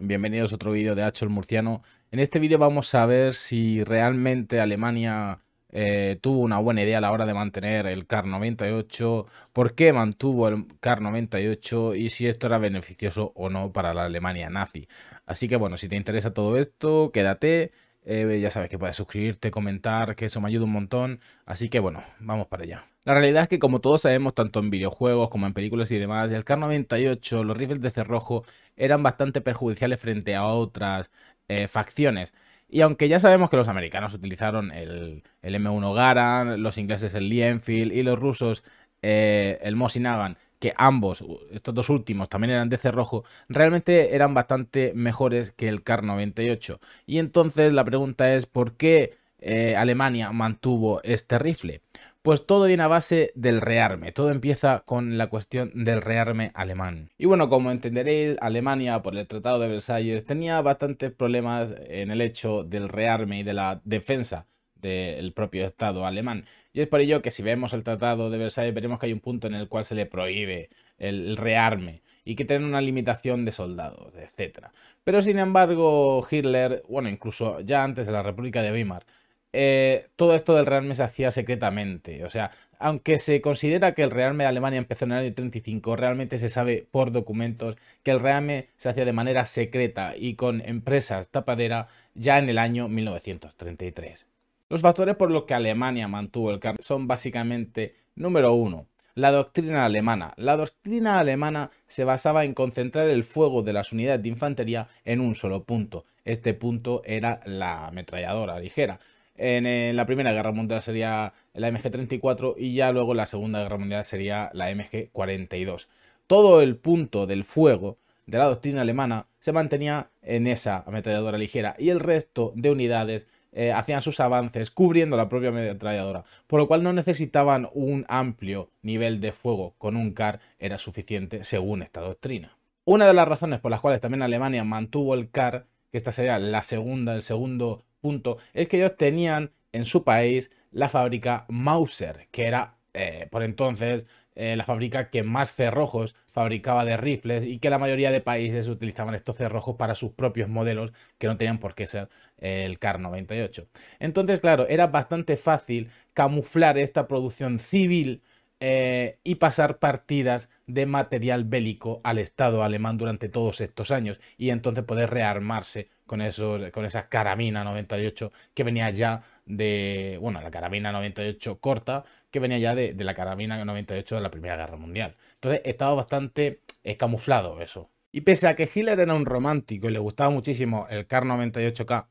Bienvenidos a otro vídeo de Hacho el Murciano. En este vídeo vamos a ver si realmente Alemania eh, tuvo una buena idea a la hora de mantener el CAR 98, por qué mantuvo el CAR 98 y si esto era beneficioso o no para la Alemania nazi. Así que bueno, si te interesa todo esto, quédate eh, ya sabes que puedes suscribirte, comentar, que eso me ayuda un montón. Así que bueno, vamos para allá. La realidad es que como todos sabemos, tanto en videojuegos como en películas y demás, el K98, los rifles de cerrojo, eran bastante perjudiciales frente a otras eh, facciones. Y aunque ya sabemos que los americanos utilizaron el, M1 Garand, los ingleses el Lee Enfield y los rusos eh, el Mosin Nagant que ambos, estos dos últimos, también eran de cerrojo, realmente eran bastante mejores que el CAR 98. Y entonces la pregunta es, ¿por qué eh, Alemania mantuvo este rifle? Pues todo viene a base del rearme, todo empieza con la cuestión del rearme alemán. Y bueno, como entenderéis, Alemania por el Tratado de Versalles tenía bastantes problemas en el hecho del rearme y de la defensa del propio Estado alemán. Y es por ello que si vemos el Tratado de Versalles veremos que hay un punto en el cual se le prohíbe el rearme y que tienen una limitación de soldados, etc. Pero sin embargo Hitler, bueno, incluso ya antes de la República de Weimar, eh, todo esto del rearme se hacía secretamente. O sea, aunque se considera que el rearme de Alemania empezó en el año 35, realmente se sabe por documentos que el rearme se hacía de manera secreta y con empresas tapadera ya en el año 1933. Los factores por los que Alemania mantuvo el cambio son básicamente, número uno, la doctrina alemana. La doctrina alemana se basaba en concentrar el fuego de las unidades de infantería en un solo punto. Este punto era la ametralladora ligera. En, en eh, la Primera Guerra Mundial sería la MG-34 y ya luego en la Segunda Guerra Mundial sería la MG-42. Todo el punto del fuego de la doctrina alemana se mantenía en esa ametralladora ligera y el resto de unidades eh, hacían sus avances cubriendo la propia ametralladora, por lo cual no necesitaban un amplio nivel de fuego, con un CAR era suficiente según esta doctrina. Una de las razones por las cuales también Alemania mantuvo el CAR, que esta sería la segunda, el segundo punto, es que ellos tenían en su país la fábrica Mauser, que era eh, por entonces eh, la fábrica que más cerrojos fabricaba de rifles y que la mayoría de países utilizaban estos cerrojos para sus propios modelos que no tenían por qué ser el CAR 98. Entonces, claro, era bastante fácil camuflar esta producción civil eh, y pasar partidas de material bélico al Estado alemán durante todos estos años y entonces poder rearmarse con, esos, con esas 98 que venía ya de, la carabina 98 corta, que venía ya de, la carabina 98 de la Primera Guerra Mundial. Entonces estaba bastante escamuflado camuflado eso. Y pese a que Hitler era un romántico y le gustaba muchísimo el Car 98K,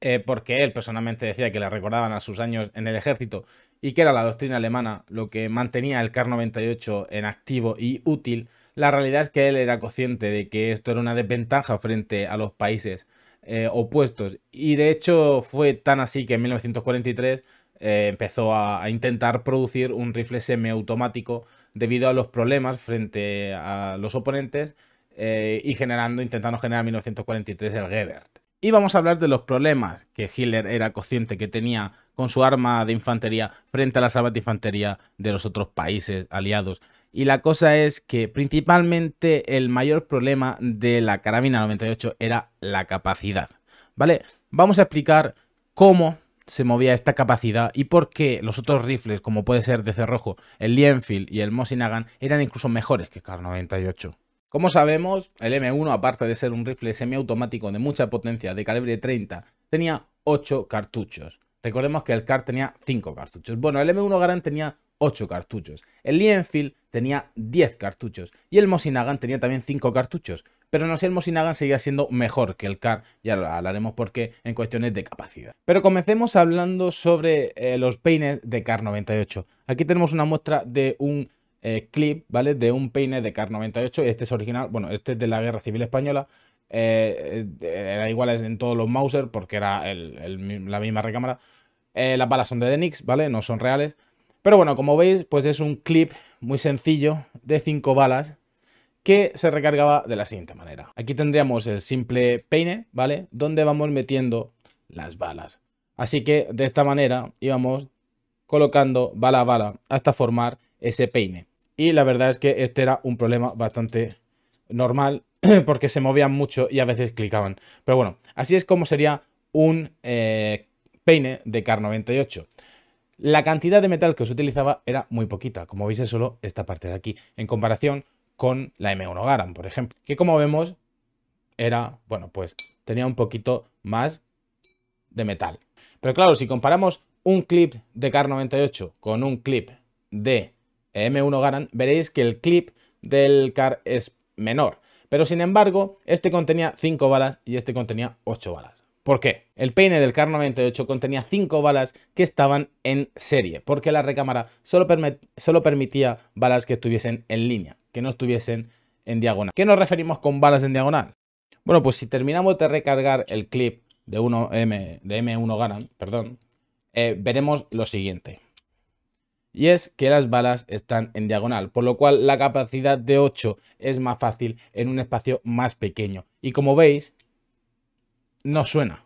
eh, porque él personalmente decía que le recordaban a sus años en el ejército y que era la doctrina alemana lo que mantenía el Car 98 en activo y útil, la realidad es que él era consciente de que esto era una desventaja frente a los países eh, opuestos. Y de hecho fue tan así que en 1943 eh, empezó a, intentar producir un rifle semiautomático debido a los problemas frente a los oponentes eh, y generando, intentando generar en 1943 el Gebert. Y vamos a hablar de los problemas que Hitler era consciente que tenía con su arma de infantería frente a las armas de infantería de los otros países aliados. Y la cosa es que principalmente el mayor problema de la carabina 98 era la capacidad. ¿Vale? Vamos a explicar cómo se movía esta capacidad y por qué los otros rifles, como puede ser de cerrojo, el Lienfield y el Mosin eran incluso mejores que el car 98. Como sabemos, el M1, aparte de ser un rifle semiautomático de mucha potencia de calibre 30, tenía 8 cartuchos. Recordemos que el CAR tenía 5 cartuchos. Bueno, el M1 Garand tenía 8 cartuchos. El Lienfield tenía 10 cartuchos y el Mosinagan tenía también 5 cartuchos. Pero no sé, el Mosinagan seguía siendo mejor que el CAR, ya lo hablaremos porque en cuestiones de capacidad. Pero comencemos hablando sobre eh, los peines de CAR 98. Aquí tenemos una muestra de un eh, clip, ¿vale? De un peine de CAR 98. Este es original, bueno, este es de la Guerra Civil Española. Eh, era igual en todos los Mauser porque era la misma recámara. las balas son de Denix, ¿vale? No son reales. Pero bueno, como veis, pues es un clip muy sencillo de 5 balas que se recargaba de la siguiente manera. Aquí tendríamos el simple peine, ¿vale? Donde vamos metiendo las balas. Así que de esta manera íbamos colocando bala a bala hasta formar ese peine. Y la verdad es que este era un problema bastante normal porque se movían mucho y a veces clicaban. Pero bueno, así es como sería un eh, peine de CAR 98 la cantidad de metal que se utilizaba era muy poquita, como veis es solo esta parte de aquí, en comparación con la M1 Garand, por ejemplo, que como vemos era, bueno, pues tenía un poquito más de metal. Pero claro, si comparamos un clip de CAR 98 con un clip de M1 Garand, veréis que el clip del CAR es menor. Pero sin embargo, este contenía 5 balas y este contenía 8 balas. ¿Por qué? El peine del Car 98 contenía 5 balas que estaban en serie, porque la recámara solo, permitía balas que estuviesen en línea, que no estuviesen en diagonal. ¿Qué nos referimos con balas en diagonal? Bueno, pues si terminamos de recargar el clip de, 1M, de M1 Garand, perdón, eh, veremos lo siguiente. Y es que las balas están en diagonal, por lo cual la capacidad de 8 es más fácil en un espacio más pequeño. Y como veis, no suena.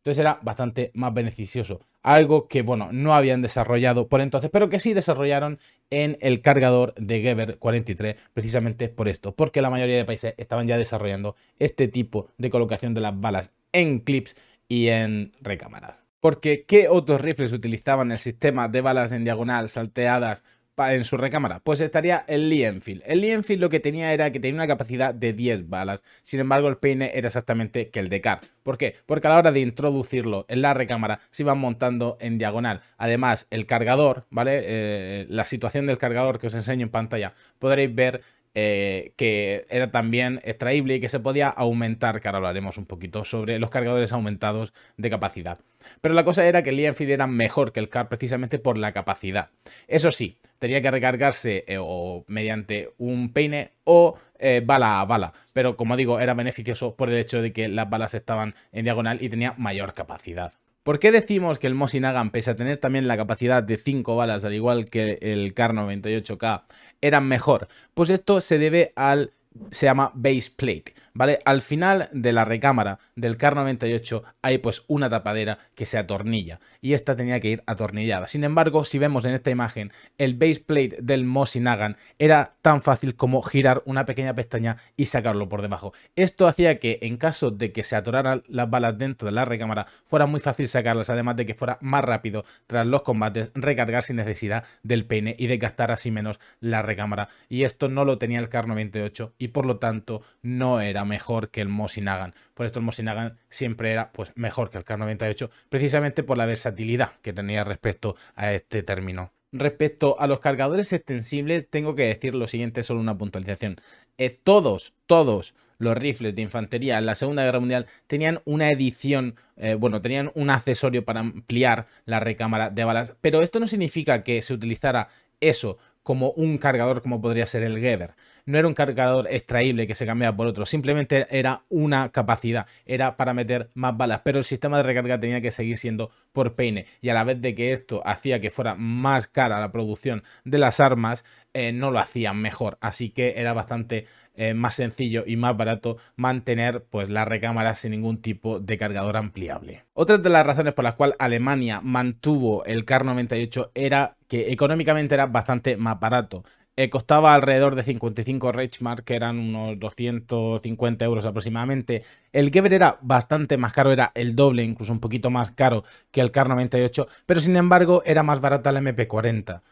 Entonces era bastante más beneficioso. Algo que, bueno, no habían desarrollado por entonces, pero que sí desarrollaron en el cargador de Geber 43, precisamente por esto, porque la mayoría de países estaban ya desarrollando este tipo de colocación de las balas en clips y en recámaras. Porque, ¿qué otros rifles utilizaban el sistema de balas en diagonal salteadas en su recámara? Pues estaría el Lee Enfield. El Lee Enfield lo que tenía era que tenía una capacidad de 10 balas. Sin embargo, el peine era exactamente que el de Car. ¿Por qué? Porque a la hora de introducirlo en la recámara se iban montando en diagonal. Además, el cargador, ¿vale? Eh, la situación del cargador que os enseño en pantalla, podréis ver eh, que era también extraíble y que se podía aumentar, que ahora hablaremos un poquito sobre los cargadores aumentados de capacidad. Pero la cosa era que el Ian era mejor que el CAR precisamente por la capacidad. Eso sí, tenía que recargarse eh, o mediante un peine o eh, bala a bala. Pero como digo, era beneficioso por el hecho de que las balas estaban en diagonal y tenía mayor capacidad. ¿Por qué decimos que el Mosin Nagant, pese a tener también la capacidad de 5 balas, al igual que el Kar 98K, eran mejor? Pues esto se debe al se llama base plate, ¿vale? Al final de la recámara del CAR 98 hay pues una tapadera que se atornilla y esta tenía que ir atornillada. Sin embargo, si vemos en esta imagen, el base plate del Mosinagan era tan fácil como girar una pequeña pestaña y sacarlo por debajo. Esto hacía que en caso de que se atoraran las balas dentro de la recámara fuera muy fácil sacarlas, además de que fuera más rápido tras los combates recargar sin necesidad del pene y desgastar así menos la recámara. Y esto no lo tenía el CAR 98 y por lo tanto no era mejor que el Mosinagan. Por esto el Mosinagan siempre era pues, mejor que el K98, precisamente por la versatilidad que tenía respecto a este término. Respecto a los cargadores extensibles, tengo que decir lo siguiente, solo una puntualización. Eh, todos, todos los rifles de infantería en la Segunda Guerra Mundial tenían una edición, eh, bueno, tenían un accesorio para ampliar la recámara de balas, pero esto no significa que se utilizara eso como un cargador como podría ser el Geber no era un cargador extraíble que se cambiaba por otro, simplemente era una capacidad, era para meter más balas, pero el sistema de recarga tenía que seguir siendo por peine y a la vez de que esto hacía que fuera más cara la producción de las armas, eh, no lo hacían mejor, así que era bastante eh, más sencillo y más barato mantener pues la recámara sin ningún tipo de cargador ampliable. Otra de las razones por las cuales Alemania mantuvo el CAR 98 era que económicamente era bastante más barato. Eh, costaba alrededor de 55 Reichmark, que eran unos 250 euros aproximadamente. El Geber era bastante más caro, era el doble, incluso un poquito más caro que el kar 98, pero sin embargo era más barata la MP40.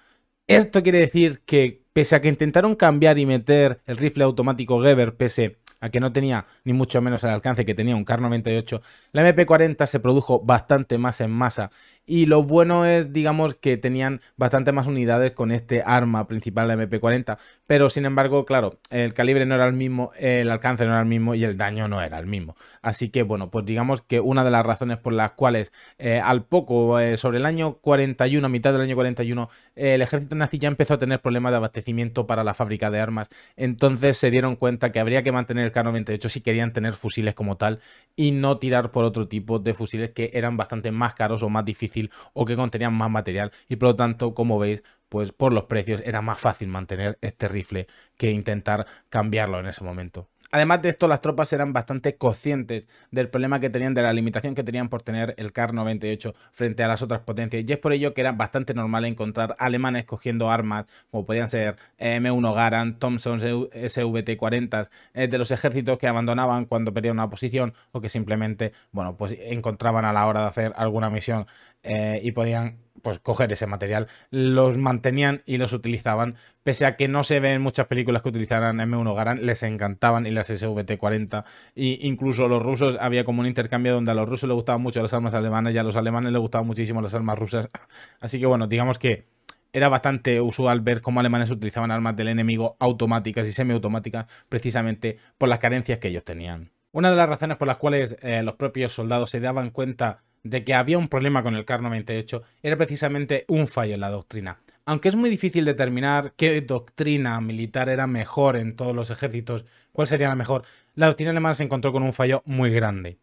Esto quiere decir que, pese a que intentaron cambiar y meter el rifle automático Geber, pese a que no tenía ni mucho menos el alcance que tenía un kar 98, la MP40 se produjo bastante más en masa y lo bueno es, digamos, que tenían bastante más unidades con este arma principal, la MP40. Pero sin embargo, claro, el calibre no era el mismo, el alcance no era el mismo y el daño no era el mismo. Así que, bueno, pues digamos que una de las razones por las cuales eh, al poco, eh, sobre el año 41, a mitad del año 41, eh, el ejército nazi ya empezó a tener problemas de abastecimiento para la fábrica de armas. Entonces se dieron cuenta que habría que mantener el K-98 si querían tener fusiles como tal y no tirar por otro tipo de fusiles que eran bastante más caros o más difíciles o que contenían más material y por lo tanto, como veis, pues por los precios era más fácil mantener este rifle que intentar cambiarlo en ese momento. Además de esto, las tropas eran bastante conscientes del problema que tenían, de la limitación que tenían por tener el Car 98 frente a las otras potencias. Y es por ello que era bastante normal encontrar alemanes cogiendo armas, como podían ser eh, M1 Garand, Thompson e SVT-40, eh, de los ejércitos que abandonaban cuando perdían una posición o que simplemente, bueno, pues encontraban a la hora de hacer alguna misión eh, y podían pues, coger ese material, los mantenían y los utilizaban, pese a que no se ven muchas películas que utilizaran M1 Garand, les encantaban y las SVT-40, y incluso los rusos, había como un intercambio donde a los rusos les gustaban mucho las armas alemanas y a los alemanes les gustaban muchísimo las armas rusas, así que bueno, digamos que era bastante usual ver cómo alemanes utilizaban armas del enemigo automáticas y semiautomáticas, precisamente por las carencias que ellos tenían. Una de las razones por las cuales eh, los propios soldados se daban cuenta de que había un problema con el CAR 98 era precisamente un fallo en la doctrina. Aunque es muy difícil determinar qué doctrina militar era mejor en todos los ejércitos, cuál sería la mejor, la doctrina alemana se encontró con un fallo muy grande.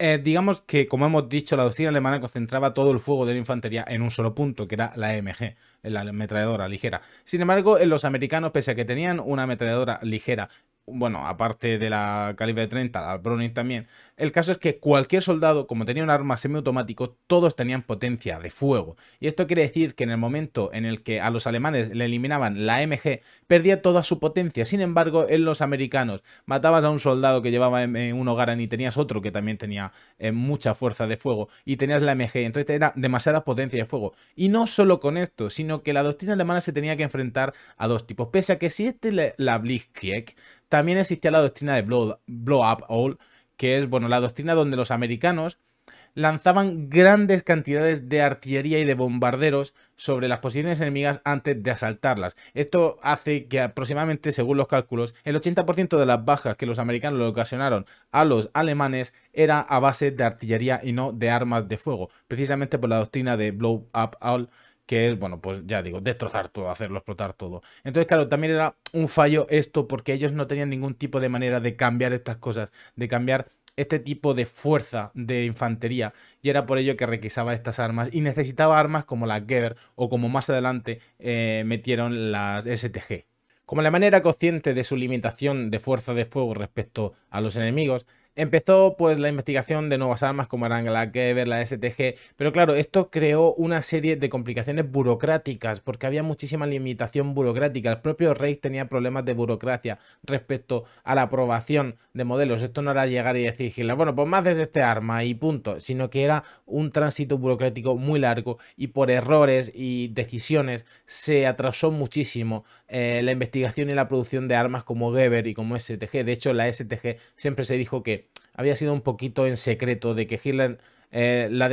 Eh, digamos que, como hemos dicho, la doctrina alemana concentraba todo el fuego de la infantería en un solo punto, que era la e MG, la ametralladora ligera. Sin embargo, los americanos, pese a que tenían una ametralladora ligera bueno, aparte de la calibre 30, la Browning también, el caso es que cualquier soldado, como tenía un arma semiautomático, todos tenían potencia de fuego. Y esto quiere decir que en el momento en el que a los alemanes le eliminaban la MG, perdía toda su potencia. Sin embargo, en los americanos, matabas a un soldado que llevaba un hogar y tenías otro que también tenía eh, mucha fuerza de fuego y tenías la MG, entonces era demasiada potencia de fuego. Y no solo con esto, sino que la doctrina alemana se tenía que enfrentar a dos tipos. Pese a que si este la Blitzkrieg también existía la doctrina de Blow, Up All, que es, bueno, la doctrina donde los americanos lanzaban grandes cantidades de artillería y de bombarderos sobre las posiciones enemigas antes de asaltarlas. Esto hace que aproximadamente, según los cálculos, el 80% de las bajas que los americanos le ocasionaron a los alemanes era a base de artillería y no de armas de fuego, precisamente por la doctrina de Blow Up All que es, bueno, pues ya digo, destrozar todo, hacerlo explotar todo. Entonces, claro, también era un fallo esto porque ellos no tenían ningún tipo de manera de cambiar estas cosas, de cambiar este tipo de fuerza de infantería y era por ello que requisaba estas armas y necesitaba armas como las Gewehr o como más adelante eh, metieron las STG. Como la manera consciente de su limitación de fuerza de fuego respecto a los enemigos, Empezó pues la investigación de nuevas armas como eran la Geber, la STG, pero claro, esto creó una serie de complicaciones burocráticas porque había muchísima limitación burocrática. El propio Reich tenía problemas de burocracia respecto a la aprobación de modelos. Esto no era llegar y decir, bueno, pues más desde este arma y punto, sino que era un tránsito burocrático muy largo y por errores y decisiones se atrasó muchísimo eh, la investigación y la producción de armas como Geber y como STG. De hecho, la STG siempre se dijo que había sido un poquito en secreto de que Hitler eh, la,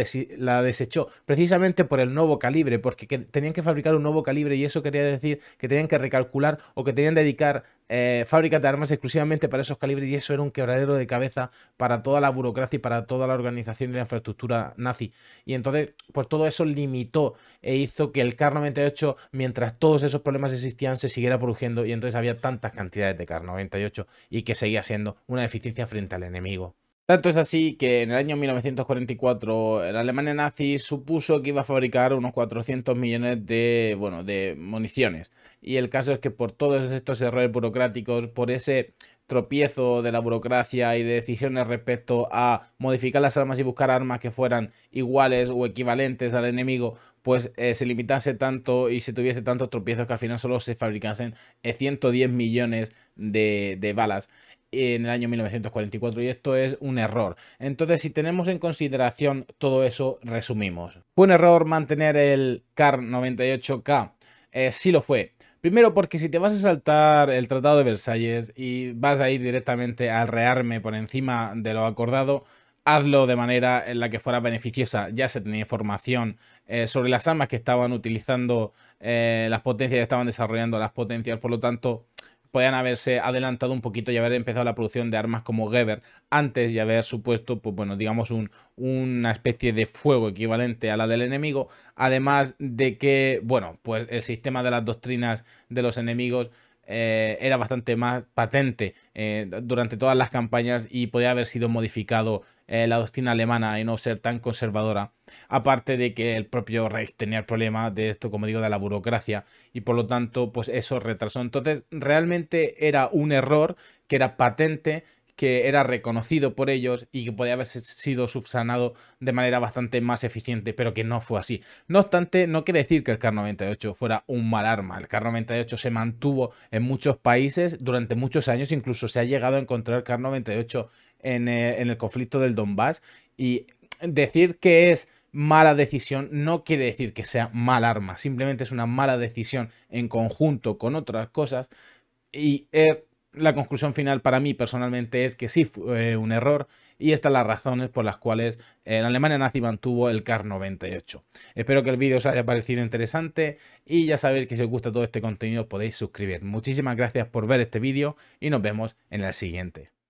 desechó precisamente por el nuevo calibre, porque tenían que fabricar un nuevo calibre y eso quería decir que tenían que recalcular o que tenían que dedicar eh, fábricas de armas exclusivamente para esos calibres y eso era un quebradero de cabeza para toda la burocracia y para toda la organización y la infraestructura nazi. Y entonces, por pues todo eso limitó e hizo que el CAR 98, mientras todos esos problemas existían, se siguiera produciendo y entonces había tantas cantidades de CAR 98 y que seguía siendo una deficiencia frente al enemigo. Tanto es así que en el año 1944 el Alemania nazi supuso que iba a fabricar unos 400 millones de, bueno, de municiones. Y el caso es que por todos estos errores burocráticos, por ese tropiezo de la burocracia y de decisiones respecto a modificar las armas y buscar armas que fueran iguales o equivalentes al enemigo, pues eh, se limitase tanto y se tuviese tantos tropiezos que al final solo se fabricasen 110 eh, millones de balas en el año 1944 y esto es un error. Entonces, si tenemos en consideración todo eso, resumimos. ¿Fue un error mantener el CAR 98K? Eh, sí lo fue. Primero porque si te vas a saltar el Tratado de Versalles y vas a ir directamente al rearme por encima de lo acordado, hazlo de manera en la que fuera beneficiosa. Ya se tenía información eh, sobre las armas que estaban utilizando eh, las potencias estaban desarrollando las potencias, por lo tanto podían haberse adelantado un poquito y haber empezado la producción de armas como Geber antes y haber supuesto, pues bueno, digamos un, una especie de fuego equivalente a la del enemigo, además de que, bueno, pues el sistema de las doctrinas de los enemigos eh, era bastante más patente eh, durante todas las campañas y podía haber sido modificado eh, la doctrina alemana y no ser tan conservadora. Aparte de que el propio Reich tenía el problema de esto, como digo, de la burocracia y por lo tanto, pues eso retrasó. Entonces, realmente era un error que era patente que era reconocido por ellos y que podía haber sido subsanado de manera bastante más eficiente, pero que no fue así. No obstante, no quiere decir que el CAR-98 fuera un mal arma. El CAR-98 se mantuvo en muchos países durante muchos años, incluso se ha llegado a encontrar el CAR-98 eh, en, el conflicto del Donbass y decir que es mala decisión no quiere decir que sea mal arma, simplemente es una mala decisión en conjunto con otras cosas y... Eh, la conclusión final para mí personalmente es que sí fue eh, un error y estas las razones por las cuales eh, la Alemania nazi mantuvo el CAR 98. Espero que el vídeo os haya parecido interesante y ya sabéis que si os gusta todo este contenido podéis suscribir. Muchísimas gracias por ver este vídeo y nos vemos en el siguiente.